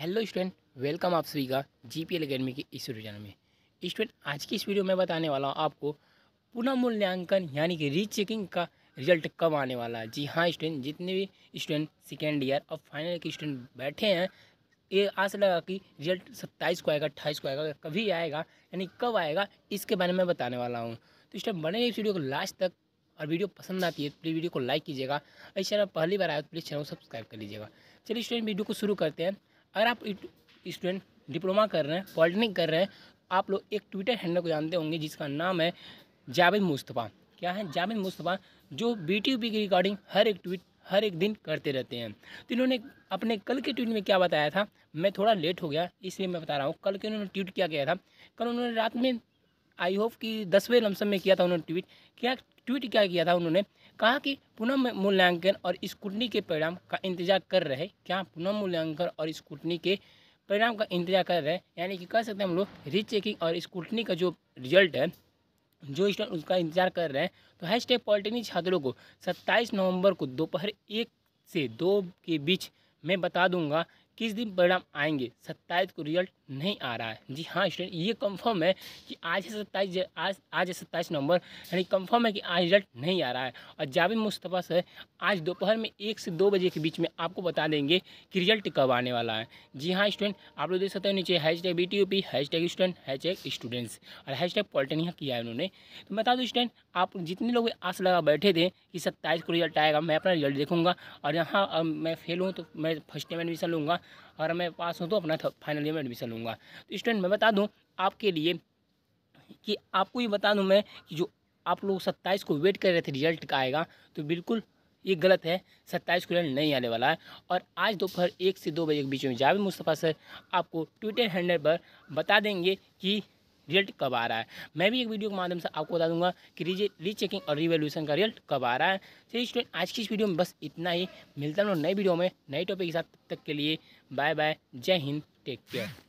hello student welcome आप सभी का जी पी एल अकेडमी के इस वीडियो चैनल में स्टूडेंट आज की इस वीडियो में बताने वाला हूँ आपको पुनः मूल्यांकन यानी कि रीचेकिंग का रिजल्ट कब आने वाला है जी हाँ स्टूडेंट जितने भी स्टूडेंट सेकेंड ईयर और फाइनल के स्टूडेंट बैठे हैं ये आशा लगा कि रिजल्ट सत्ताईस को आएगा अट्ठाईस को आएगा कभी आएगा यानी कब आएगा इसके बारे में बताने वाला हूँ तो स्टूडेंट बने इस वीडियो को लास्ट तक और वीडियो पसंद आती है तो प्लीज़ वीडियो को लाइक कीजिएगा इस चैनल पहली बार आया तो प्लीज़ चैनल को सब्सक्राइब कर लीजिएगा चलिए स्टूडेंट वीडियो को शुरू करते हैं अगर आप स्टूडेंट डिप्लोमा कर रहे हैं पॉलिटेक्निक कर रहे हैं आप लोग एक ट्विटर हैंडल को जानते होंगे जिसका नाम है जावेद मुस्तफ़ा क्या है जावेद मुस्तफ़ा जो बी टी की रिकॉर्डिंग हर एक ट्वीट हर एक दिन करते रहते हैं तो इन्होंने अपने कल के ट्वीट में क्या बताया था मैं थोड़ा लेट हो गया इसलिए मैं बता रहा हूँ कल के उन्होंने ट्वीट क्या किया था कल उन्होंने रात में आई होप कि दसवें लमसम में किया था उन्होंने ट्वीट क्या ट्वीट क्या किया था उन्होंने कहा कि पुनः मूल्यांकन और स्कूटनी के परिणाम का इंतजार कर रहे क्या पुनः मूल्यांकन और स्कूटनी के परिणाम का इंतजार कर रहे हैं यानी कि कह सकते हैं हम लोग री चेकिंग और स्कूटनी का जो रिजल्ट है जो स्टूडेंट उसका इंतजार कर रहे हैं तो हैश टैग पॉलिटेक्निक छात्रों को सत्ताईस नवंबर को दोपहर एक से दो के बीच मैं बता दूंगा किस दिन परिणाम आएंगे सत्ताईस को रिजल्ट नहीं आ रहा है जी हाँ स्टूडेंट ये कंफर्म है कि आज है सत्ताईस आज आज है सत्ताईस नवंबर यानी कंफर्म है कि आज रिजल्ट नहीं आ रहा है और जाविद मुस्तफ़ा सर आज दोपहर में एक से दो बजे के बीच में आपको बता देंगे कि रिजल्ट कब आने वाला है जी हाँ स्टूडेंट आप लोग देख सकते हो नीचे hashtag B T U P hashtag student hashtag students और हैश टैग पॉलिटेनिया किया है उन्होंने तो बता दो स्टूडेंट आप जितने लोग आस लगा बैठे थे कि सत्ताईस को रिजल्ट आएगा मैं अपना रिजल्ट देखूँगा और यहाँ मैं फेल हूँ तो मैं फर्स्ट टाइम एडमिशन लूँगा अगर मैं पास हूँ तो अपना फाइनल ईयर में एडमिशन लूँगा तो स्टूडेंट मैं बता दूँ आपके लिए कि आपको ये बता दूँ मैं कि जो आप लोग सत्ताईस को वेट कर रहे थे रिजल्ट का आएगा तो बिल्कुल ये गलत है सत्ताईस को रिजल्ट नहीं आने वाला है और आज दोपहर एक से दो बजे के बीच में जावेद मुस्तफ़ा सर आपको ट्विटर हैंडल पर बता देंगे कि रिजल्ट कब आ रहा है मैं भी एक वीडियो के माध्यम से आपको बता दूंगा कि रीचेकिंग और रिवेल्यूशन का रिजल्ट कब आ रहा है चलिए स्टूडेंट आज की इस वीडियो में बस इतना ही मिलता हूँ नई वीडियो में नए टॉपिक के साथ तक के लिए बाय बाय जय हिंद टेक केयर